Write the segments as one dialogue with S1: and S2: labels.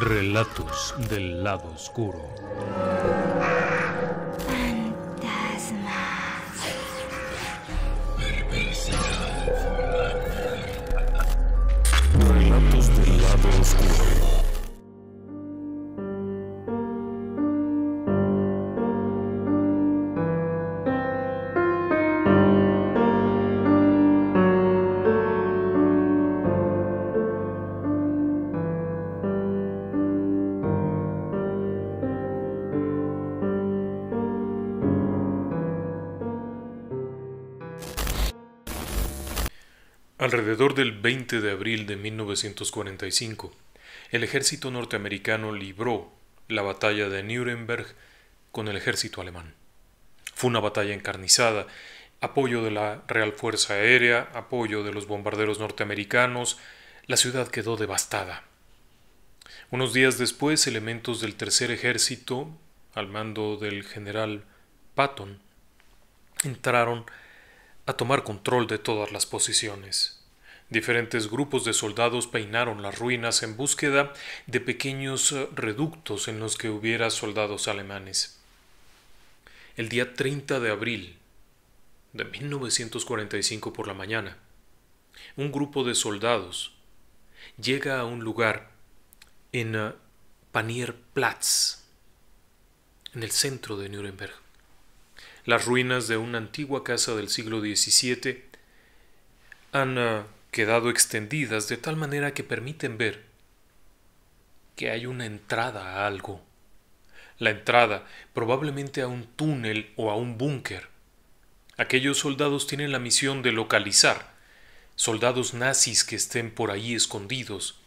S1: Relatos del lado oscuro. Alrededor del 20 de abril de 1945, el ejército norteamericano libró la batalla de Nuremberg con el ejército alemán. Fue una batalla encarnizada, apoyo de la Real Fuerza Aérea, apoyo de los bombarderos norteamericanos, la ciudad quedó devastada. Unos días después, elementos del Tercer Ejército, al mando del general Patton, entraron a tomar control de todas las posiciones. Diferentes grupos de soldados peinaron las ruinas en búsqueda de pequeños eh, reductos en los que hubiera soldados alemanes. El día 30 de abril de 1945 por la mañana, un grupo de soldados llega a un lugar en eh, Panierplatz, en el centro de Nuremberg. Las ruinas de una antigua casa del siglo XVII han eh, quedado extendidas de tal manera que permiten ver que hay una entrada a algo. La entrada probablemente a un túnel o a un búnker. Aquellos soldados tienen la misión de localizar soldados nazis que estén por ahí escondidos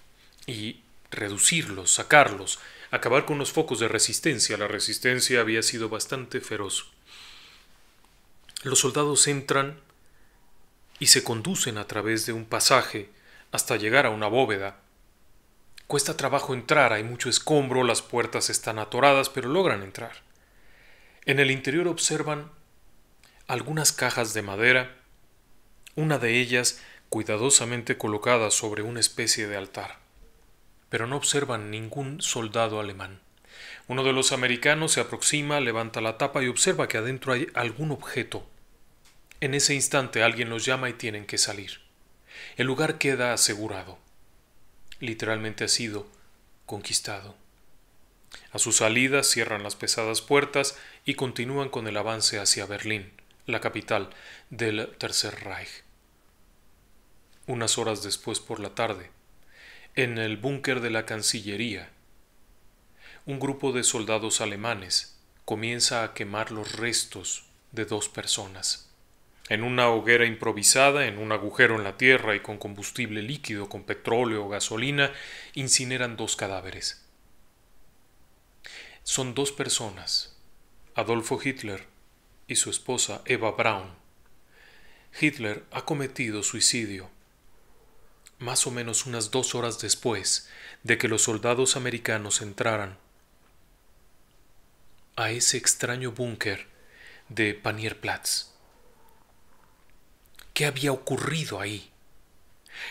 S1: y reducirlos, sacarlos, acabar con los focos de resistencia. La resistencia había sido bastante feroz. Los soldados entran y se conducen a través de un pasaje hasta llegar a una bóveda. Cuesta trabajo entrar, hay mucho escombro, las puertas están atoradas, pero logran entrar. En el interior observan algunas cajas de madera, una de ellas cuidadosamente colocada sobre una especie de altar. Pero no observan ningún soldado alemán. Uno de los americanos se aproxima, levanta la tapa y observa que adentro hay algún objeto. En ese instante alguien los llama y tienen que salir. El lugar queda asegurado. Literalmente ha sido conquistado. A su salida cierran las pesadas puertas y continúan con el avance hacia Berlín, la capital del Tercer Reich. Unas horas después por la tarde, en el búnker de la Cancillería, un grupo de soldados alemanes comienza a quemar los restos de dos personas en una hoguera improvisada, en un agujero en la tierra y con combustible líquido, con petróleo o gasolina, incineran dos cadáveres. Son dos personas, Adolfo Hitler y su esposa Eva Braun. Hitler ha cometido suicidio más o menos unas dos horas después de que los soldados americanos entraran a ese extraño búnker de Panierplatz. ¿Qué había ocurrido ahí?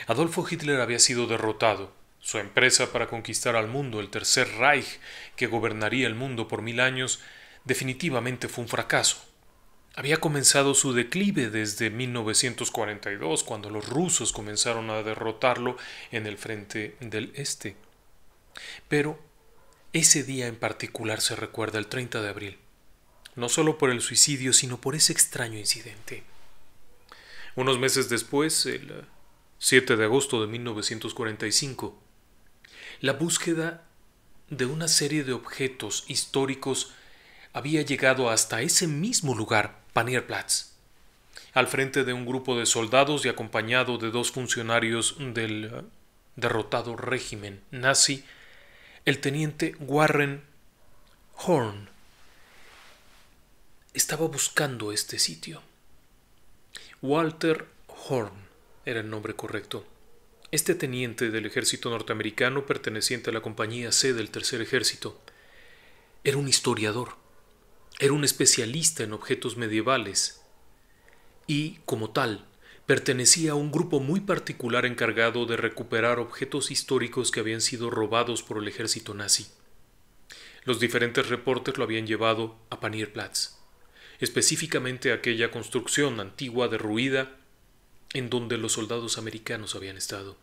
S1: Adolfo Hitler había sido derrotado. Su empresa para conquistar al mundo, el Tercer Reich, que gobernaría el mundo por mil años, definitivamente fue un fracaso. Había comenzado su declive desde 1942, cuando los rusos comenzaron a derrotarlo en el frente del este. Pero ese día en particular se recuerda el 30 de abril, no solo por el suicidio, sino por ese extraño incidente. Unos meses después, el 7 eh, de agosto de 1945, la búsqueda de una serie de objetos históricos había llegado hasta ese mismo lugar, Panierplatz, al frente de un grupo de soldados y acompañado de dos funcionarios del eh, derrotado régimen nazi, el teniente Warren Horn estaba buscando este sitio. Walter Horn era el nombre correcto. Este teniente del ejército norteamericano perteneciente a la compañía C del Tercer Ejército era un historiador, era un especialista en objetos medievales y, como tal, pertenecía a un grupo muy particular encargado de recuperar objetos históricos que habían sido robados por el ejército nazi. Los diferentes reportes lo habían llevado a Panierplatz específicamente aquella construcción antigua, derruida, en donde los soldados americanos habían estado.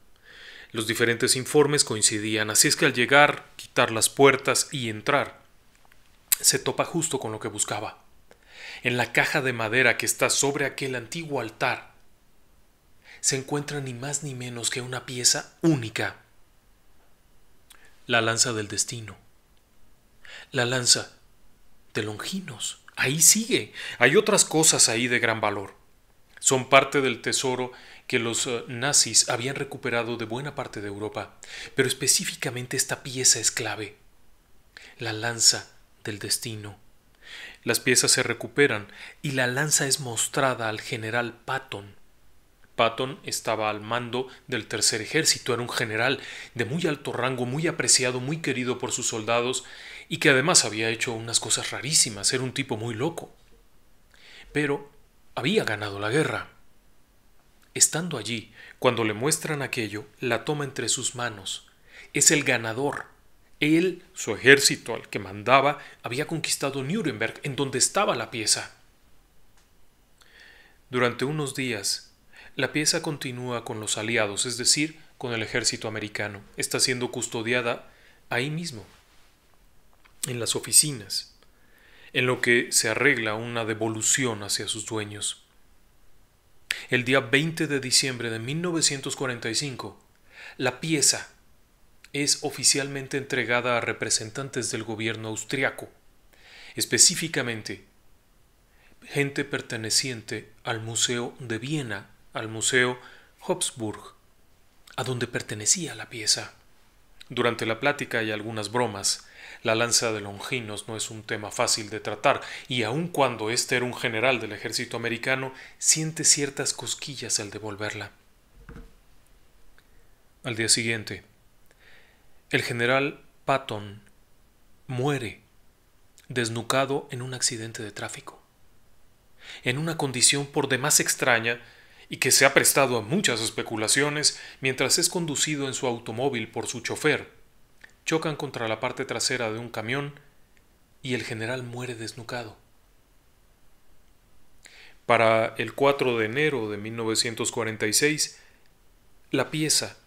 S1: Los diferentes informes coincidían, así es que al llegar, quitar las puertas y entrar, se topa justo con lo que buscaba. En la caja de madera que está sobre aquel antiguo altar, se encuentra ni más ni menos que una pieza única. La lanza del destino. La lanza de Longinos ahí sigue. Hay otras cosas ahí de gran valor. Son parte del tesoro que los eh, nazis habían recuperado de buena parte de Europa, pero específicamente esta pieza es clave. La lanza del destino. Las piezas se recuperan y la lanza es mostrada al general Patton. Patton estaba al mando del tercer ejército, era un general de muy alto rango, muy apreciado, muy querido por sus soldados, y que además había hecho unas cosas rarísimas, era un tipo muy loco. Pero había ganado la guerra. Estando allí, cuando le muestran aquello, la toma entre sus manos. Es el ganador. Él, su ejército al que mandaba, había conquistado Nuremberg, en donde estaba la pieza. Durante unos días, la pieza continúa con los aliados, es decir, con el ejército americano. Está siendo custodiada ahí mismo, en las oficinas, en lo que se arregla una devolución hacia sus dueños. El día 20 de diciembre de 1945, la pieza es oficialmente entregada a representantes del gobierno austriaco, específicamente gente perteneciente al Museo de Viena, al Museo Habsburg, a donde pertenecía la pieza. Durante la plática hay algunas bromas, la lanza de Longinos no es un tema fácil de tratar, y aun cuando este era un general del ejército americano, siente ciertas cosquillas al devolverla. Al día siguiente, el general Patton muere desnucado en un accidente de tráfico, en una condición por demás extraña y que se ha prestado a muchas especulaciones mientras es conducido en su automóvil por su chofer, chocan contra la parte trasera de un camión y el general muere desnucado. Para el 4 de enero de 1946, la pieza,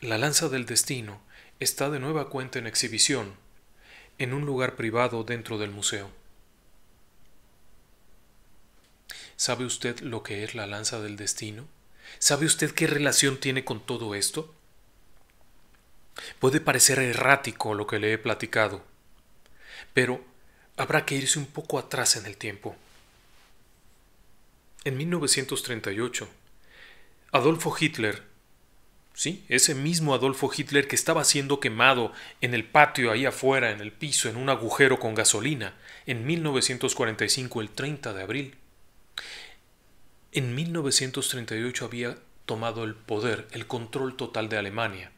S1: La Lanza del Destino, está de nueva cuenta en exhibición, en un lugar privado dentro del museo. ¿Sabe usted lo que es la Lanza del Destino? ¿Sabe usted qué relación tiene con todo esto? Puede parecer errático lo que le he platicado, pero habrá que irse un poco atrás en el tiempo. En 1938, Adolfo Hitler, sí, ese mismo Adolfo Hitler que estaba siendo quemado en el patio ahí afuera, en el piso, en un agujero con gasolina, en 1945, el 30 de abril, en 1938 había tomado el poder, el control total de Alemania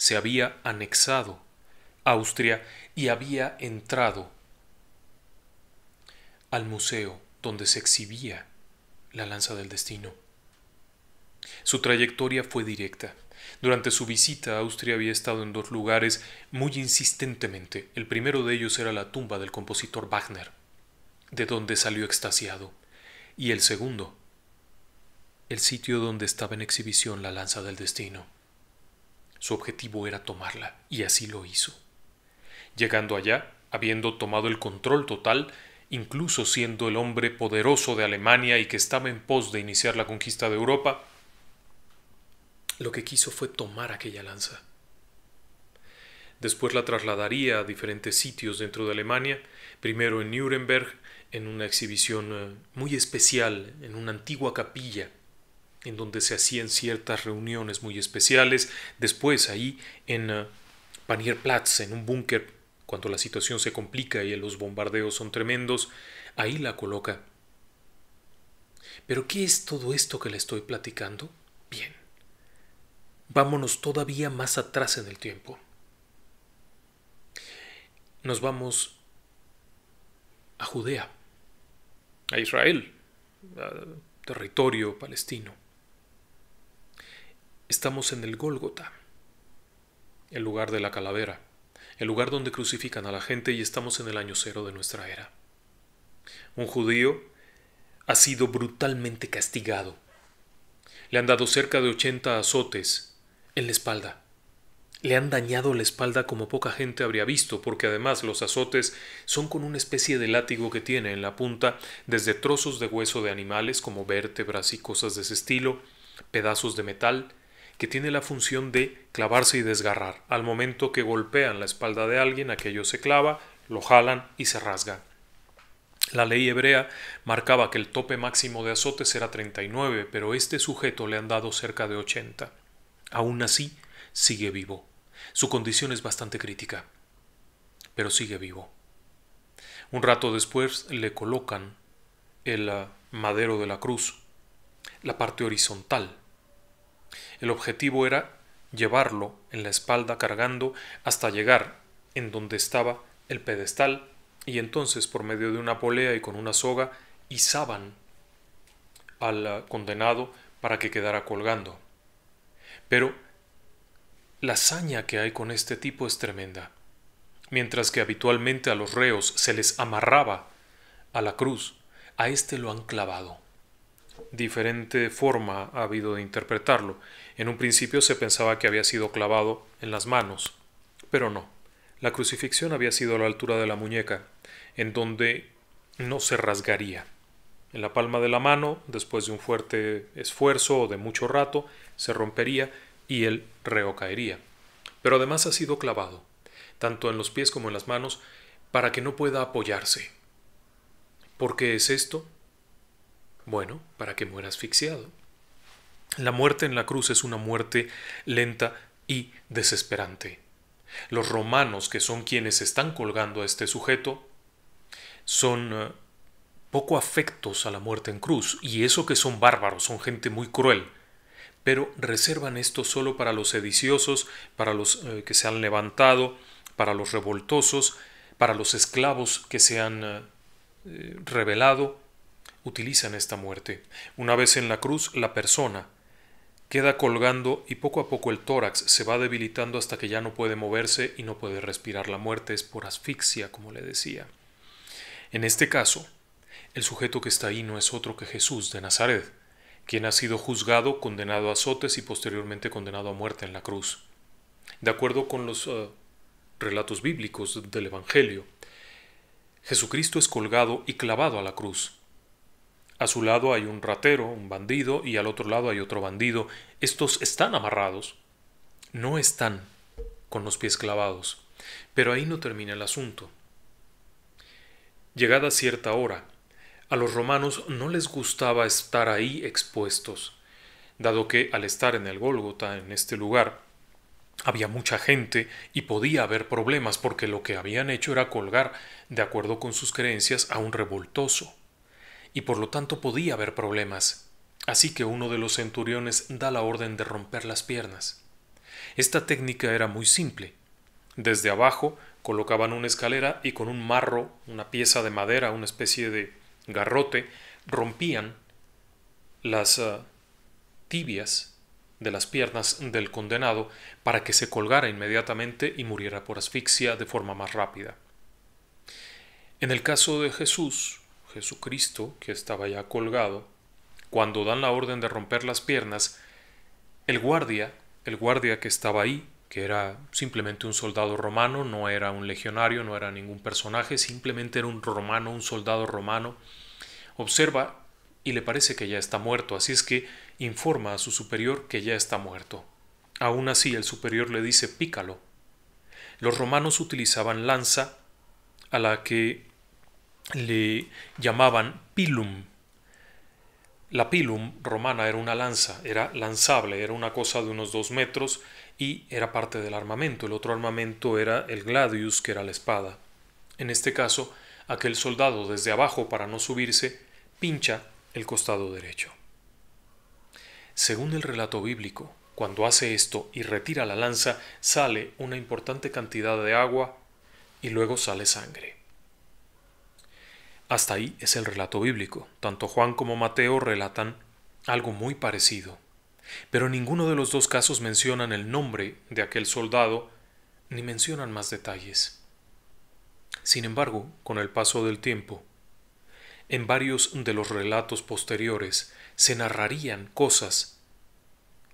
S1: se había anexado Austria y había entrado al museo donde se exhibía la lanza del destino. Su trayectoria fue directa. Durante su visita a Austria había estado en dos lugares muy insistentemente. El primero de ellos era la tumba del compositor Wagner, de donde salió extasiado, y el segundo, el sitio donde estaba en exhibición la lanza del destino. Su objetivo era tomarla, y así lo hizo. Llegando allá, habiendo tomado el control total, incluso siendo el hombre poderoso de Alemania y que estaba en pos de iniciar la conquista de Europa, lo que quiso fue tomar aquella lanza. Después la trasladaría a diferentes sitios dentro de Alemania, primero en Nuremberg, en una exhibición eh, muy especial, en una antigua capilla en donde se hacían ciertas reuniones muy especiales. Después, ahí en eh, Panierplatz, en un búnker, cuando la situación se complica y los bombardeos son tremendos, ahí la coloca. ¿Pero qué es todo esto que le estoy platicando? Bien. Vámonos todavía más atrás en el tiempo. Nos vamos a Judea, a Israel, territorio palestino. Estamos en el Gólgota, el lugar de la calavera, el lugar donde crucifican a la gente y estamos en el año cero de nuestra era. Un judío ha sido brutalmente castigado. Le han dado cerca de 80 azotes en la espalda. Le han dañado la espalda como poca gente habría visto, porque además los azotes son con una especie de látigo que tiene en la punta desde trozos de hueso de animales como vértebras y cosas de ese estilo, pedazos de metal, que tiene la función de clavarse y desgarrar. Al momento que golpean la espalda de alguien, aquello se clava, lo jalan y se rasga. La ley hebrea marcaba que el tope máximo de azotes era 39, pero este sujeto le han dado cerca de 80. Aún así, sigue vivo. Su condición es bastante crítica, pero sigue vivo. Un rato después le colocan el ah, madero de la cruz, la parte horizontal el objetivo era llevarlo en la espalda cargando hasta llegar en donde estaba el pedestal y entonces por medio de una polea y con una soga izaban al ah, condenado para que quedara colgando. Pero la hazaña que hay con este tipo es tremenda. Mientras que habitualmente a los reos se les amarraba a la cruz, a este lo han clavado. Diferente forma ha habido de interpretarlo. En un principio se pensaba que había sido clavado en las manos, pero no. La crucifixión había sido a la altura de la muñeca, en donde no se rasgaría. En la palma de la mano, después de un fuerte esfuerzo o de mucho rato, se rompería y el reo caería. Pero además ha sido clavado, tanto en los pies como en las manos, para que no pueda apoyarse. ¿Por qué es esto? Bueno, para que muera asfixiado. La muerte en la cruz es una muerte lenta y desesperante. Los romanos, que son quienes están colgando a este sujeto, son eh, poco afectos a la muerte en cruz, y eso que son bárbaros, son gente muy cruel, pero reservan esto solo para los sediciosos, para los eh, que se han levantado, para los revoltosos, para los esclavos que se han eh, rebelado. revelado, utilizan esta muerte. Una vez en la cruz, la persona Queda colgando y poco a poco el tórax se va debilitando hasta que ya no puede moverse y no puede respirar. La muerte es por asfixia, como le decía. En este caso, el sujeto que está ahí no es otro que Jesús de Nazaret, quien ha sido juzgado, condenado a azotes y posteriormente condenado a muerte en la cruz. De acuerdo con los eh, relatos bíblicos del Evangelio, Jesucristo es colgado y clavado a la cruz. A su lado hay un ratero, un bandido, y al otro lado hay otro bandido. Estos están amarrados. No están con los pies clavados. Pero ahí no termina el asunto. Llegada cierta hora, a los romanos no les gustaba estar ahí expuestos, dado que al estar en el Gólgota, en este lugar, había mucha gente y podía haber problemas porque lo que habían hecho era colgar, de acuerdo con sus creencias, a un revoltoso y por lo tanto podía haber problemas. Así que uno de los centuriones da la orden de romper las piernas. Esta técnica era muy simple. Desde abajo colocaban una escalera y con un marro, una pieza de madera, una especie de garrote, rompían las ah, tibias de las piernas del condenado para que se colgara inmediatamente y muriera por asfixia de forma más rápida. En el caso de Jesús, Jesucristo, que estaba ya colgado, cuando dan la orden de romper las piernas, el guardia, el guardia que estaba ahí, que era simplemente un soldado romano, no era un legionario, no era ningún personaje, simplemente era un romano, un soldado romano, observa y le parece que ya está muerto, así es que informa a su superior que ya está muerto. Aún así el superior le dice pícalo. Los romanos utilizaban lanza a la que le llamaban pilum. La pilum romana era una lanza, era lanzable, era una cosa de unos dos metros y era parte del armamento. El otro armamento era el gladius, que era la espada. En este caso, aquel soldado desde abajo para no subirse pincha el costado derecho. Según el relato bíblico, cuando hace esto y retira la lanza, sale una importante cantidad de agua y luego sale sangre. Hasta ahí es el relato bíblico. Tanto Juan como Mateo relatan algo muy parecido. Pero ninguno de los dos casos mencionan el nombre de aquel soldado ni mencionan más detalles. Sin embargo, con el paso del tiempo, en varios de los relatos posteriores se narrarían cosas,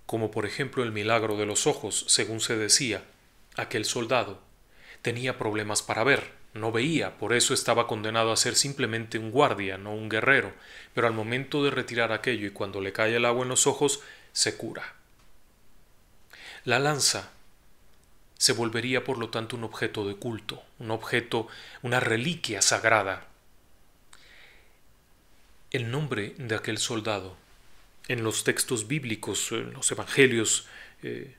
S1: como por ejemplo el milagro de los ojos, según se decía, aquel soldado tenía problemas para ver, no veía, por eso estaba condenado a ser simplemente un guardia, no un guerrero, pero al momento de retirar aquello y cuando le cae el agua en los ojos, se cura. La lanza se volvería por lo tanto un objeto de culto, un objeto, una reliquia sagrada. El nombre de aquel soldado, en los textos bíblicos, en los evangelios, eh,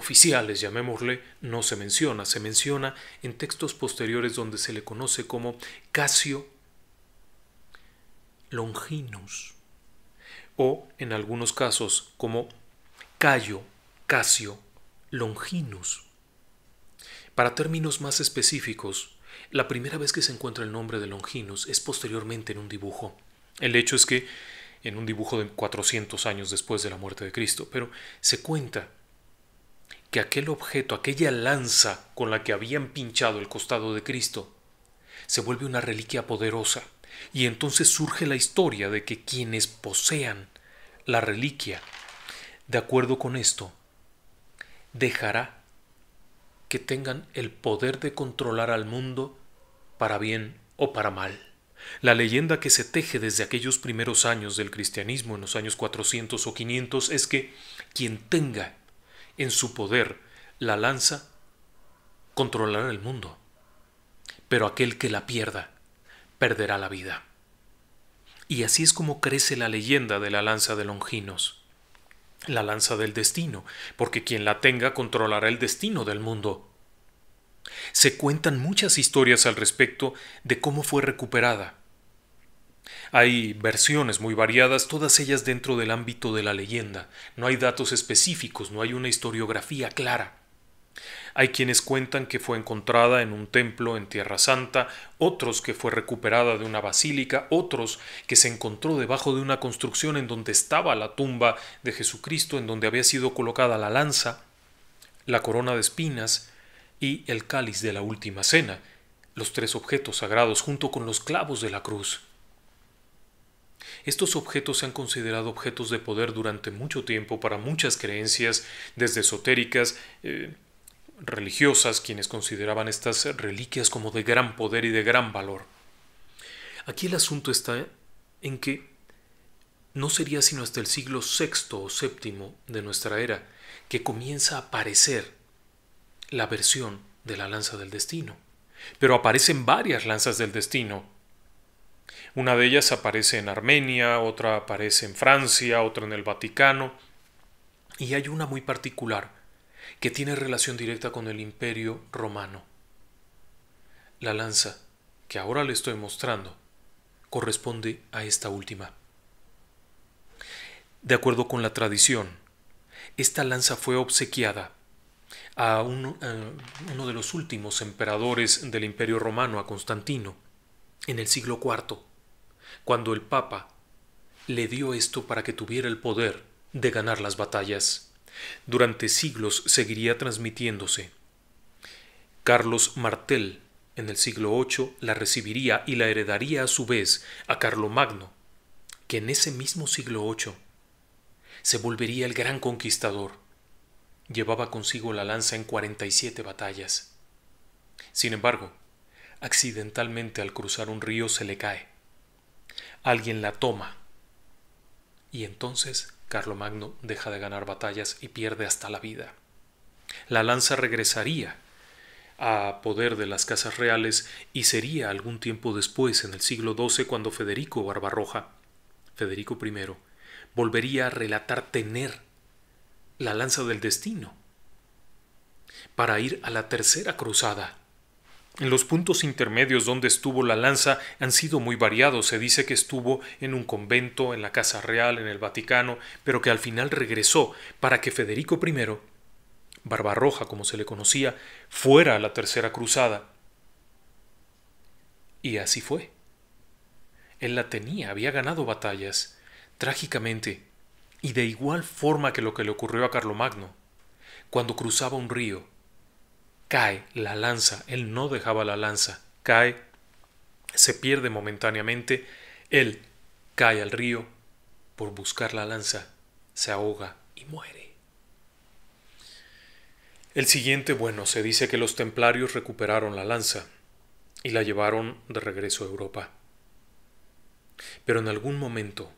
S1: oficiales, llamémosle, no se menciona, se menciona en textos posteriores donde se le conoce como Casio Longinus o en algunos casos como Cayo Casio Longinus. Para términos más específicos, la primera vez que se encuentra el nombre de Longinus es posteriormente en un dibujo. El hecho es que en un dibujo de 400 años después de la muerte de Cristo, pero se cuenta que aquel objeto, aquella lanza con la que habían pinchado el costado de Cristo, se vuelve una reliquia poderosa, y entonces surge la historia de que quienes posean la reliquia, de acuerdo con esto, dejará que tengan el poder de controlar al mundo para bien o para mal. La leyenda que se teje desde aquellos primeros años del cristianismo en los años 400 o 500 es que quien tenga en su poder la lanza, controlará el mundo, pero aquel que la pierda perderá la vida. Y así es como crece la leyenda de la lanza de Longinos, la lanza del destino, porque quien la tenga controlará el destino del mundo. Se cuentan muchas historias al respecto de cómo fue recuperada, hay versiones muy variadas, todas ellas dentro del ámbito de la leyenda. No hay datos específicos, no hay una historiografía clara. Hay quienes cuentan que fue encontrada en un templo en Tierra Santa, otros que fue recuperada de una basílica, otros que se encontró debajo de una construcción en donde estaba la tumba de Jesucristo, en donde había sido colocada la lanza, la corona de espinas y el cáliz de la última cena, los tres objetos sagrados junto con los clavos de la cruz. Estos objetos se han considerado objetos de poder durante mucho tiempo para muchas creencias, desde esotéricas, eh, religiosas, quienes consideraban estas reliquias como de gran poder y de gran valor. Aquí el asunto está en que no sería sino hasta el siglo VI o VII de nuestra era que comienza a aparecer la versión de la lanza del destino. Pero aparecen varias lanzas del destino una de ellas aparece en Armenia, otra aparece en Francia, otra en el Vaticano. Y hay una muy particular, que tiene relación directa con el imperio romano. La lanza, que ahora le estoy mostrando, corresponde a esta última. De acuerdo con la tradición, esta lanza fue obsequiada a eh, uno, de los últimos emperadores del imperio romano, a Constantino, en el siglo IV cuando el Papa le dio esto para que tuviera el poder de ganar las batallas. Durante siglos seguiría transmitiéndose. Carlos Martel, en el siglo VIII, la recibiría y la heredaría a su vez a Carlomagno, que en ese mismo siglo VIII se volvería el gran conquistador. Llevaba consigo la lanza en 47 batallas. Sin embargo, accidentalmente al cruzar un río se le cae Alguien la toma. Y entonces Carlomagno deja de ganar batallas y pierde hasta la vida. La lanza regresaría a poder de las casas reales y sería algún tiempo después, en el siglo XII, cuando Federico Barbarroja, Federico I, volvería a relatar tener la lanza del destino para ir a la tercera cruzada en Los puntos intermedios donde estuvo la lanza han sido muy variados. Se dice que estuvo en un convento, en la Casa Real, en el Vaticano, pero que al final regresó para que Federico I, Barbarroja como se le conocía, fuera a la Tercera Cruzada. Y así fue. Él la tenía, había ganado batallas, trágicamente, y de igual forma que lo que le ocurrió a Carlomagno, cuando cruzaba un río cae la lanza, él no dejaba la lanza, cae, se pierde momentáneamente, él cae al río por buscar la lanza, se ahoga y muere. El siguiente, bueno, se dice que los templarios recuperaron la lanza y la llevaron de regreso a Europa. Pero en algún momento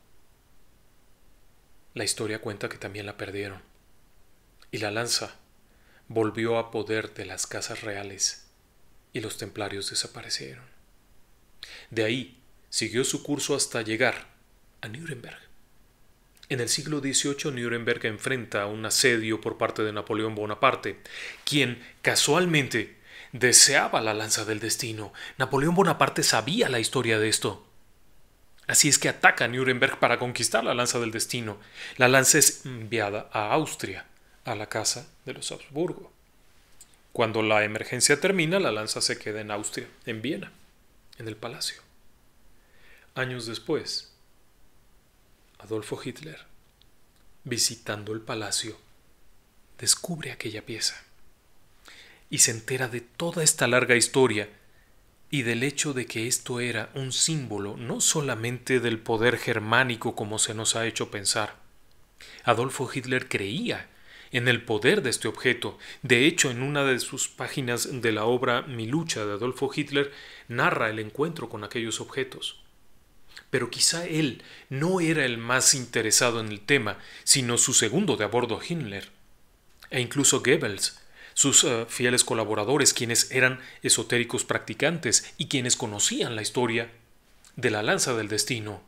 S1: la historia cuenta que también la perdieron. Y la lanza volvió a poder de las casas reales y los templarios desaparecieron. De ahí siguió su curso hasta llegar a Nuremberg. En el siglo XVIII Nuremberg enfrenta un asedio por parte de Napoleón Bonaparte, quien casualmente deseaba la lanza del destino. Napoleón Bonaparte sabía la historia de esto. Así es que ataca a Nuremberg para conquistar la lanza del destino. La lanza es enviada a Austria a la casa de los Habsburgo. Cuando la emergencia termina, la lanza se queda en Austria, en Viena, en el palacio. Años después, Adolfo Hitler, visitando el palacio, descubre aquella pieza y se entera de toda esta larga historia y del hecho de que esto era un símbolo no solamente del poder germánico como se nos ha hecho pensar. Adolfo Hitler creía en el poder de este objeto. De hecho, en una de sus páginas de la obra Mi lucha de Adolfo Hitler, narra el encuentro con aquellos objetos. Pero quizá él no era el más interesado en el tema, sino su segundo de a bordo Himmler, e incluso Goebbels, sus eh, fieles colaboradores, quienes eran esotéricos practicantes y quienes conocían la historia de la lanza del destino.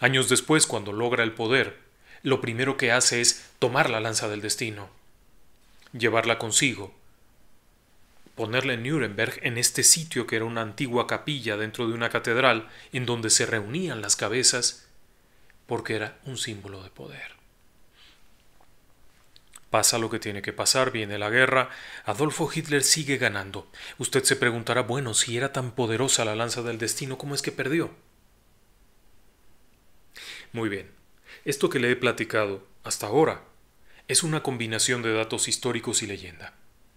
S1: Años después, cuando logra el poder, lo primero que hace es tomar la lanza del destino, llevarla consigo, ponerla en Nuremberg en este sitio que era una antigua capilla dentro de una catedral en donde se reunían las cabezas, porque era un símbolo de poder. Pasa lo que tiene que pasar, viene la guerra, Adolfo Hitler sigue ganando. Usted se preguntará, bueno, si era tan poderosa la lanza del destino, ¿cómo es que perdió? Muy bien, esto que le he platicado hasta ahora es una combinación de datos históricos y leyenda.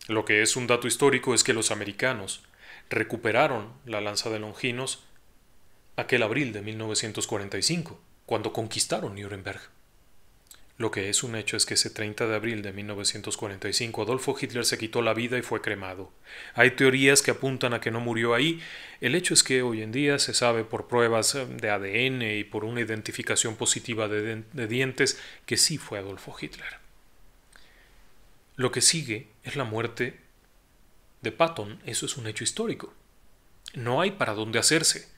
S1: Lo que es un dato histórico es que los americanos recuperaron la lanza de Longinos aquel abril de 1945, cuando conquistaron Nuremberg. Lo que es un hecho es que ese 30 de abril de 1945 Adolfo Hitler se quitó la vida y fue cremado. Hay teorías que apuntan a que no murió ahí. El hecho es que hoy en día se sabe por pruebas eh, de ADN y por una identificación positiva de, dientes que sí fue Adolfo Hitler. Lo que sigue es la muerte de Patton. Eso es un hecho histórico. No hay para dónde hacerse.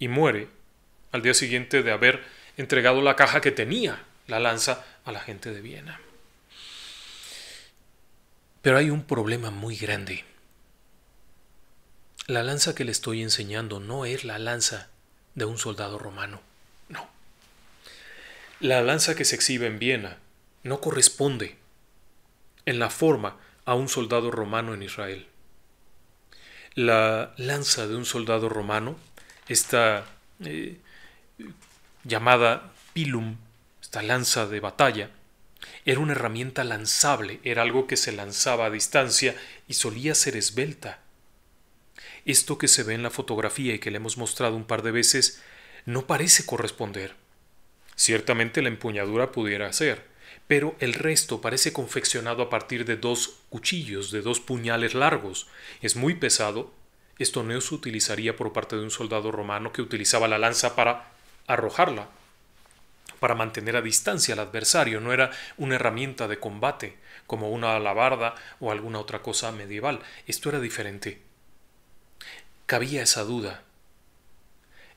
S1: Y muere al día siguiente de haber entregado la caja que tenía la lanza a la gente de Viena. Pero hay un problema muy grande. La lanza que le estoy enseñando no es la lanza de un soldado romano, no. La lanza que se exhibe en Viena no corresponde en la forma a un soldado romano en Israel. La lanza de un soldado romano, está eh, llamada pilum la lanza de batalla, era una herramienta lanzable, era algo que se lanzaba a distancia y solía ser esbelta. Esto que se ve en la fotografía y que le hemos mostrado un par de veces no parece corresponder. Ciertamente la empuñadura pudiera ser, pero el resto parece confeccionado a partir de dos cuchillos, de dos puñales largos. Es muy pesado. Esto no se utilizaría por parte de un soldado romano que utilizaba la lanza para arrojarla para mantener a distancia al adversario, no era una herramienta de combate como una alabarda o alguna otra cosa medieval, esto era diferente. Cabía esa duda.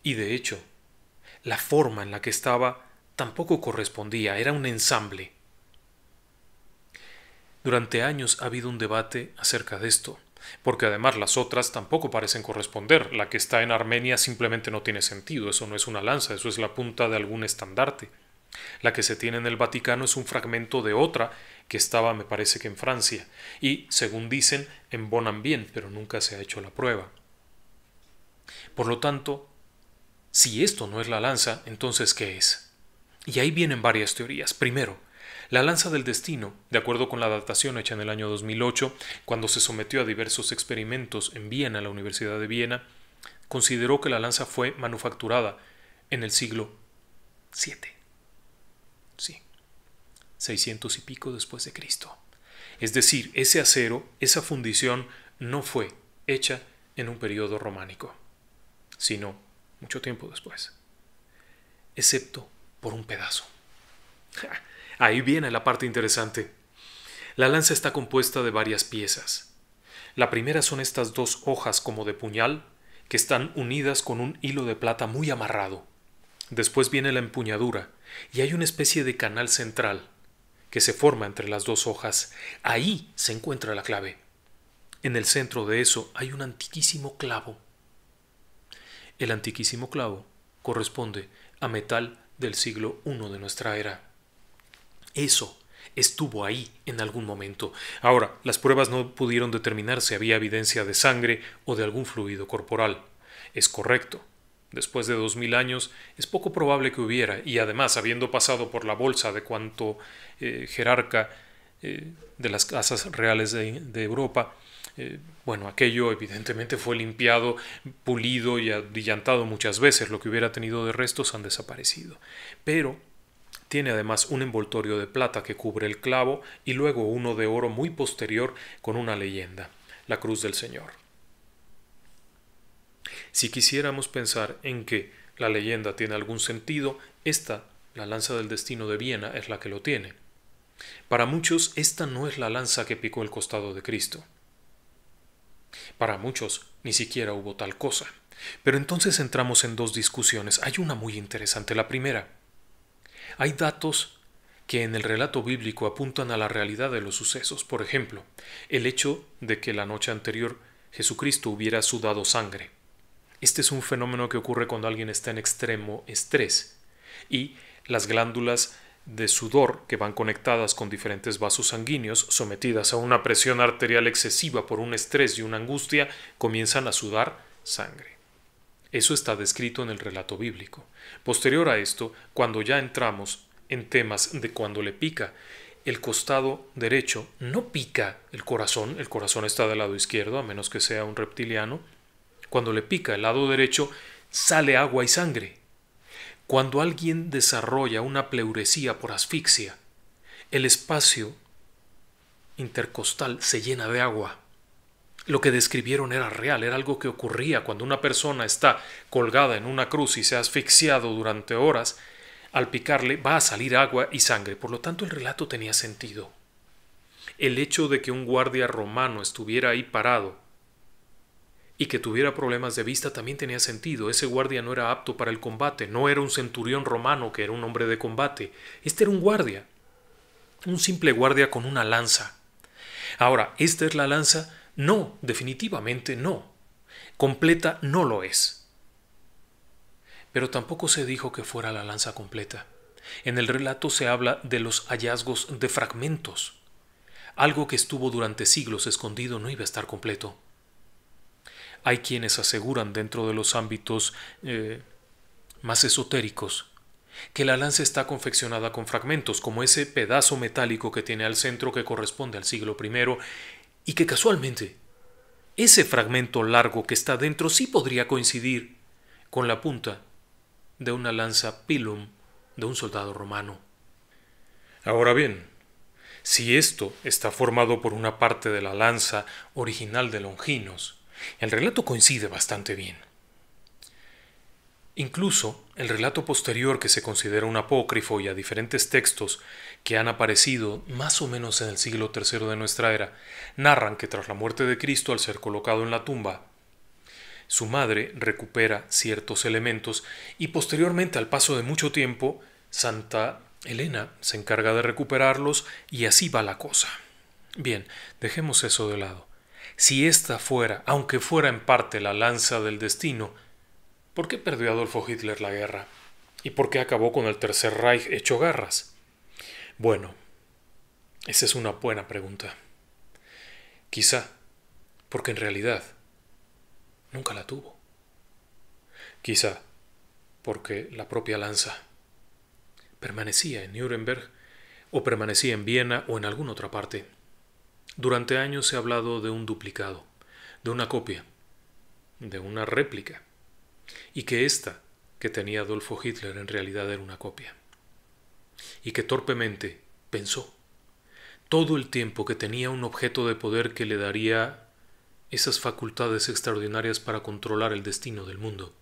S1: Y de hecho, la forma en la que estaba tampoco correspondía, era un ensamble. Durante años ha habido un debate acerca de esto porque además las otras tampoco parecen corresponder. La que está en Armenia simplemente no tiene sentido, eso no es una lanza, eso es la punta de algún estandarte. La que se tiene en el Vaticano es un fragmento de otra que estaba, me parece que en Francia, y, según dicen, en Bonambien, pero nunca se ha hecho la prueba. Por lo tanto, si esto no es la lanza, entonces ¿qué es? Y ahí vienen varias teorías. Primero, la lanza del destino, de acuerdo con la adaptación hecha en el año 2008, cuando se sometió a diversos experimentos en Viena, la Universidad de Viena, consideró que la lanza fue manufacturada en el siglo VII. Sí, 600 y pico después de Cristo. Es decir, ese acero, esa fundición, no fue hecha en un periodo románico, sino mucho tiempo después, excepto por un pedazo. Ahí viene la parte interesante. La lanza está compuesta de varias piezas. La primera son estas dos hojas como de puñal, que están unidas con un hilo de plata muy amarrado. Después viene la empuñadura, y hay una especie de canal central que se forma entre las dos hojas. Ahí se encuentra la clave. En el centro de eso hay un antiquísimo clavo. El antiquísimo clavo corresponde a metal del siglo I de nuestra era. Eso estuvo ahí en algún momento. Ahora, las pruebas no pudieron determinar si había evidencia de sangre o de algún fluido corporal. Es correcto. Después de dos mil años es poco probable que hubiera, y además, habiendo pasado por la bolsa de cuanto eh, jerarca eh, de las casas reales de, Europa, eh, bueno, aquello evidentemente fue limpiado, pulido y adillantado muchas veces. Lo que hubiera tenido de restos han desaparecido. Pero tiene además un envoltorio de plata que cubre el clavo y luego uno de oro muy posterior con una leyenda, la cruz del Señor. Si quisiéramos pensar en que la leyenda tiene algún sentido, esta, la lanza del destino de Viena, es la que lo tiene. Para muchos, esta no es la lanza que picó el costado de Cristo. Para muchos, ni siquiera hubo tal cosa. Pero entonces entramos en dos discusiones. Hay una muy interesante. La primera, hay datos que en el relato bíblico apuntan a la realidad de los sucesos. Por ejemplo, el hecho de que la noche anterior Jesucristo hubiera sudado sangre. Este es un fenómeno que ocurre cuando alguien está en extremo estrés y las glándulas de sudor que van conectadas con diferentes vasos sanguíneos, sometidas a una presión arterial excesiva por un estrés y una angustia, comienzan a sudar sangre. Eso está descrito en el relato bíblico. Posterior a esto, cuando ya entramos en temas de cuando le pica, el costado derecho no pica el corazón, el corazón está del lado izquierdo, a menos que sea un reptiliano. Cuando le pica el lado derecho, sale agua y sangre. Cuando alguien desarrolla una pleuresía por asfixia, el espacio intercostal se llena de agua lo que describieron era real, era algo que ocurría cuando una persona está colgada en una cruz y se ha asfixiado durante horas, al picarle va a salir agua y sangre. Por lo tanto, el relato tenía sentido. El hecho de que un guardia romano estuviera ahí parado y que tuviera problemas de vista también tenía sentido. Ese guardia no era apto para el combate, no era un centurión romano que era un hombre de combate. Este era un guardia, un simple guardia con una lanza. Ahora, esta es la lanza no, definitivamente no. Completa no lo es. Pero tampoco se dijo que fuera la lanza completa. En el relato se habla de los hallazgos de fragmentos. Algo que estuvo durante siglos escondido no iba a estar completo. Hay quienes aseguran dentro de los ámbitos eh, más esotéricos que la lanza está confeccionada con fragmentos, como ese pedazo metálico que tiene al centro que corresponde al siglo I y que casualmente ese fragmento largo que está dentro sí podría coincidir con la punta de una lanza pilum de un soldado romano. Ahora bien, si esto está formado por una parte de la lanza original de Longinos, el relato coincide bastante bien. Incluso el relato posterior que se considera un apócrifo y a diferentes textos que han aparecido más o menos en el siglo III de nuestra era, narran que tras la muerte de Cristo al ser colocado en la tumba, su madre recupera ciertos elementos y posteriormente al paso de mucho tiempo, Santa Elena se encarga de recuperarlos y así va la cosa. Bien, dejemos eso de lado. Si esta fuera, aunque fuera en parte la lanza del destino, ¿Por qué perdió Adolfo Hitler la guerra? ¿Y por qué acabó con el Tercer Reich hecho garras? Bueno, esa es una buena pregunta. Quizá, porque en realidad nunca la tuvo. Quizá, porque la propia lanza permanecía en Nuremberg o permanecía en Viena o en alguna otra parte. Durante años se ha hablado de un duplicado, de una copia, de una réplica y que esta que tenía Adolfo Hitler en realidad era una copia, y que torpemente pensó todo el tiempo que tenía un objeto de poder que le daría esas facultades extraordinarias para controlar el destino del mundo,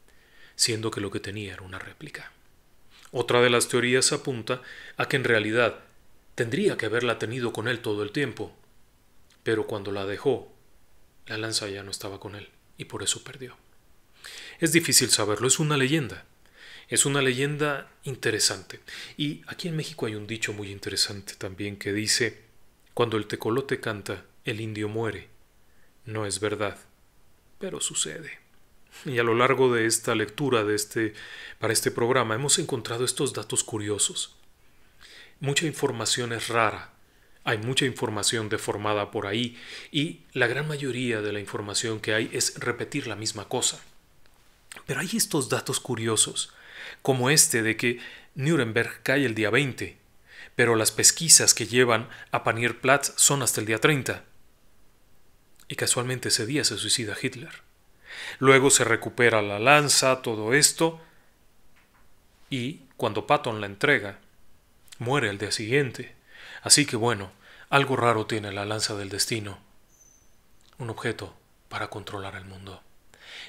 S1: siendo que lo que tenía era una réplica. Otra de las teorías apunta a que en realidad tendría que haberla tenido con él todo el tiempo, pero cuando la dejó, la lanza ya no estaba con él y por eso perdió. Es difícil saberlo, es una leyenda. Es una leyenda interesante. Y aquí en México hay un dicho muy interesante también que dice, cuando el tecolote canta, el indio muere. No es verdad, pero sucede. Y a lo largo de esta lectura de este, para este programa hemos encontrado estos datos curiosos. Mucha información es rara, hay mucha información deformada por ahí y la gran mayoría de la información que hay es repetir la misma cosa. Pero hay estos datos curiosos, como este de que Nuremberg cae el día 20, pero las pesquisas que llevan a Panierplatz son hasta el día 30. Y casualmente ese día se suicida Hitler. Luego se recupera la lanza, todo esto, y cuando Patton la entrega, muere el día siguiente. Así que bueno, algo raro tiene la lanza del destino. Un objeto para controlar el mundo.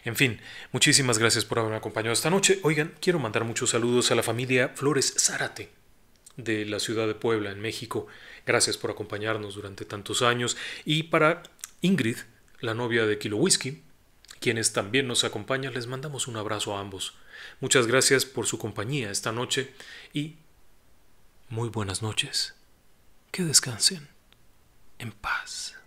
S1: En fin, muchísimas gracias por haberme acompañado esta noche. Oigan, quiero mandar muchos saludos a la familia Flores Zárate de la ciudad de Puebla, en México. Gracias por acompañarnos durante tantos años. Y para Ingrid, la novia de Kilo Whisky, quienes también nos acompañan, les mandamos un abrazo a ambos. Muchas gracias por su compañía esta noche y muy buenas noches. Que descansen en paz.